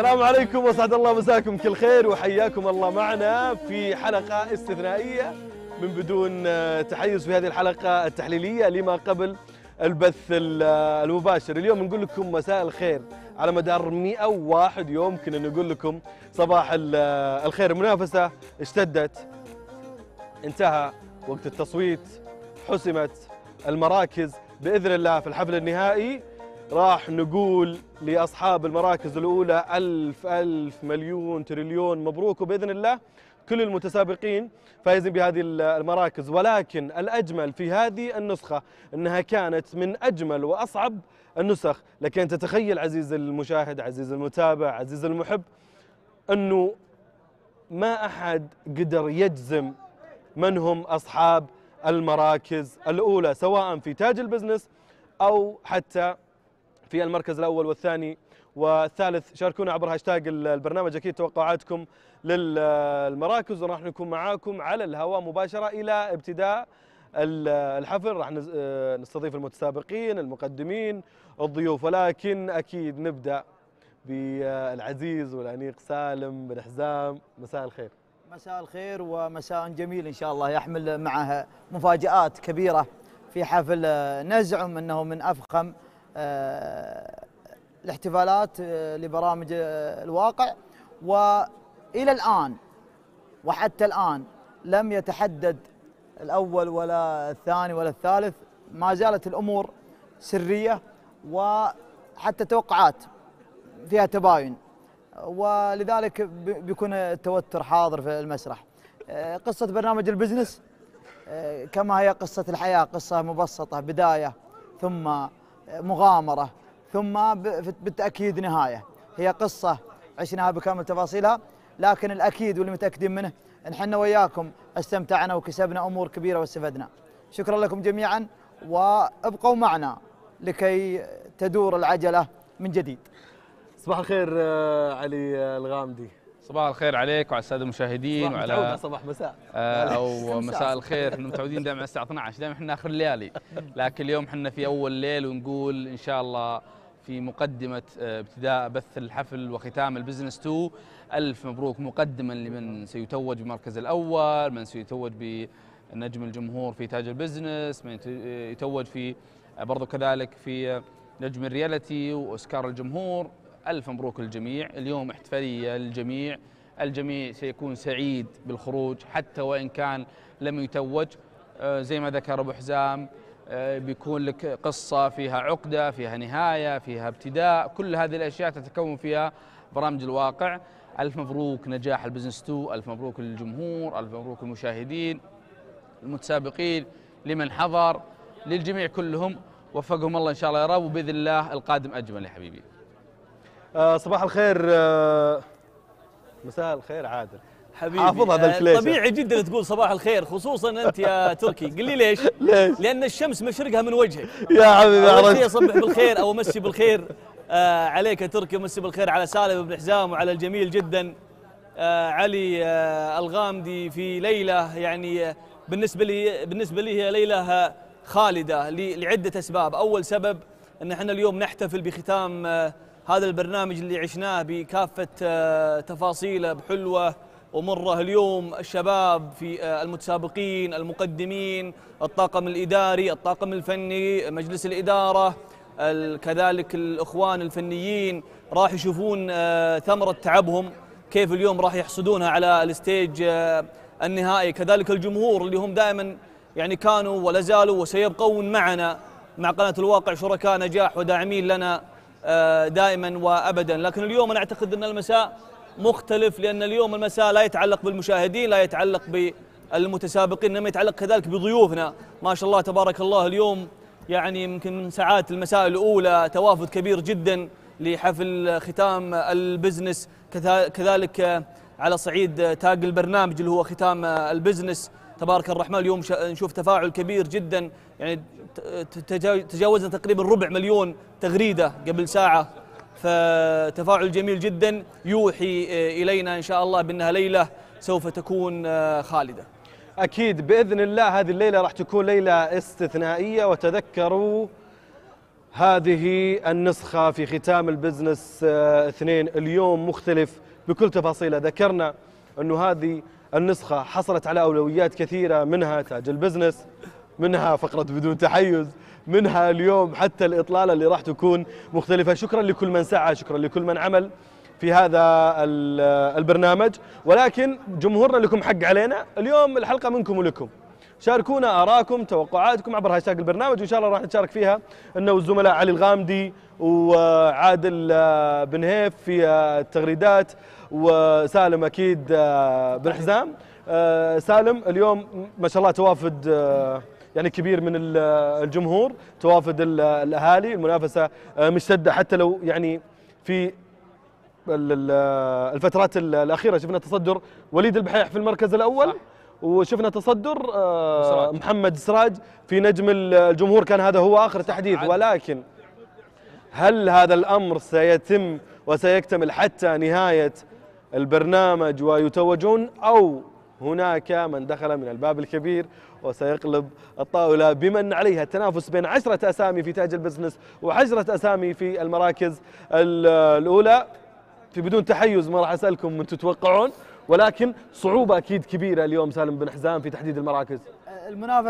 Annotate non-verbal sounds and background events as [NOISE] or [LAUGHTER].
السلام عليكم وسعد الله مساكم كل خير وحياكم الله معنا في حلقة استثنائية من بدون آه، تحيز في هذه الحلقة التحليلية لما قبل البث آه، المباشر اليوم نقول لكم مساء الخير على مدار 101 يوم كنا نقول لكم صباح آه، الخير المنافسة اشتدت انتهى وقت التصويت حسمت المراكز بإذن الله في الحفل النهائي راح نقول لاصحاب المراكز الاولى الف الف مليون تريليون مبروك وباذن الله كل المتسابقين فايزين بهذه المراكز ولكن الاجمل في هذه النسخه انها كانت من اجمل واصعب النسخ لكن تتخيل عزيز المشاهد عزيز المتابع عزيز المحب انه ما احد قدر يجزم من هم اصحاب المراكز الاولى سواء في تاج البزنس او حتى في المركز الأول والثاني والثالث شاركونا عبر هاشتاج البرنامج أكيد توقعاتكم للمراكز وراح نكون معاكم على الهواء مباشرة إلى ابتداء الحفل راح آه، نستضيف المتسابقين المقدمين الضيوف ولكن أكيد نبدأ بالعزيز والأنيق سالم بن حزام مساء الخير مساء الخير ومساء جميل إن شاء الله يحمل معه مفاجآت كبيرة في حفل نزعم أنه من أفخم آه، الاحتفالات آه، لبرامج آه، الواقع والى الان وحتى الان لم يتحدد الاول ولا الثاني ولا الثالث ما زالت الامور سريه وحتى توقعات فيها تباين ولذلك بيكون التوتر حاضر في المسرح قصه برنامج البزنس كما هي قصه الحياه قصه مبسطه بدايه ثم مغامرة ثم بالتأكيد نهاية هي قصة عشناها بكامل تفاصيلها لكن الأكيد واللي متأكدين منه إن حنا وياكم استمتعنا وكسبنا أمور كبيرة واستفدنا شكرا لكم جميعا وابقوا معنا لكي تدور العجلة من جديد صباح الخير آه، علي الغامدي صباح الخير عليك وعلى الساده المشاهدين وعلى صباح مساء آه او مساء الخير احنا متعودين دائما على الساعه 12 دائما احنا اخر الليالي لكن اليوم احنا في اول ليل ونقول ان شاء الله في مقدمة آه، ابتداء بث الحفل وختام البزنس 2 ألف مبروك مقدما لمن سيتوج بالمركز الأول من سيتوج بنجم الجمهور في تاج البزنس من آه، يتوج في آه، برضو كذلك في نجم الريالتي وأوسكار الجمهور ألف مبروك للجميع اليوم احتفالية للجميع الجميع سيكون سعيد بالخروج حتى وإن كان لم يتوج آه، زي ما ذكر أبو حزام آه، بيكون لك قصة فيها عقدة فيها نهاية فيها ابتداء كل هذه الأشياء تتكون فيها برامج الواقع ألف مبروك نجاح البزنس تو ألف مبروك للجمهور ألف مبروك للمشاهدين المتسابقين لمن حضر للجميع كلهم وفقهم الله إن شاء الله يا رب وبإذن الله القادم أجمل يا حبيبي آه، صباح الخير آه، مساء الخير عادل حبيبي حافظ هذا آه، الكليشه طبيعي جدا تقول صباح الخير خصوصا انت يا [LAUGHS] تركي قل لي ليش؟ ليش؟ لان الشمس مشرقها من وجهك يا حبيبي عرفت اصبح بالخير او امسي بالخير آه عليك يا تركي امسي بالخير على سالم بن حزام وعلى الجميل جدا آه علي آه الغامدي في ليله يعني بالنسبه لي بالنسبه لي هي ليله خالده لعده اسباب اول سبب ان احنا اليوم نحتفل بختام آه هذا البرنامج اللي عشناه بكافة آه، تفاصيله بحلوه ومره اليوم الشباب في آه، المتسابقين المقدمين الطاقم الإداري الطاقم الفني مجلس الإدارة كذلك الإخوان الفنيين راح يشوفون آه، ثمرة تعبهم كيف اليوم راح يحصدونها على الستيج النهائي كذلك الجمهور اللي هم دائما يعني كانوا ولا زالوا وسيبقون معنا مع قناة الواقع شركاء نجاح وداعمين لنا آه، دائما وابدا لكن اليوم انا اعتقد ان المساء مختلف لان اليوم المساء لا يتعلق بالمشاهدين لا يتعلق بالمتسابقين انما يتعلق كذلك بضيوفنا ما شاء الله تبارك الله اليوم يعني يمكن من ساعات المساء الاولى توافد كبير جدا لحفل ختام البزنس كذلك على صعيد تاج البرنامج اللي هو ختام البزنس تبارك الرحمن اليوم نشوف تفاعل كبير جدا يعني تجاوزنا تقريبا ربع مليون تغريده قبل ساعه فتفاعل جميل جدا يوحي آه، الينا ان شاء الله بانها ليله سوف تكون آه، خالده. اكيد باذن الله هذه الليله راح تكون ليله استثنائيه وتذكروا هذه النسخه في ختام البزنس آه، اثنين اليوم مختلف بكل تفاصيله ذكرنا انه هذه النسخه حصلت على اولويات كثيره منها تاج البزنس منها فقرة بدون تحيز منها اليوم حتى الإطلالة اللي راح تكون مختلفة شكرا لكل من سعى شكرا لكل من عمل في هذا البرنامج ولكن جمهورنا لكم حق علينا اليوم الحلقة منكم ولكم شاركونا آراءكم توقعاتكم عبر هاشتاج البرنامج وإن شاء الله راح نتشارك فيها أنا والزملاء علي الغامدي وعادل آه، بن هيف في آه، التغريدات وسالم أكيد آه، بن حزام سالم اليوم ما شاء الله توافد يعني كبير من الجمهور توافد الاهالي المنافسه آه، مشتده حتى لو يعني في آه، الفترات الاخيره شفنا تصدر وليد البحيح في المركز الاول صح. وشفنا تصدر آه، محمد سراج في نجم الجمهور كان هذا هو اخر تحديث ولكن هل هذا الامر سيتم وسيكتمل حتى نهايه البرنامج ويتوجون او هناك من دخل من الباب الكبير وسيقلب الطاولة بمن عليها التنافس بين عشرة أسامي في تاج البزنس وعشرة أسامي في المراكز الأولى في بدون تحيز ما راح أسألكم من تتوقعون ولكن صعوبة أكيد كبيرة اليوم سالم بن حزام في تحديد المراكز المنافسة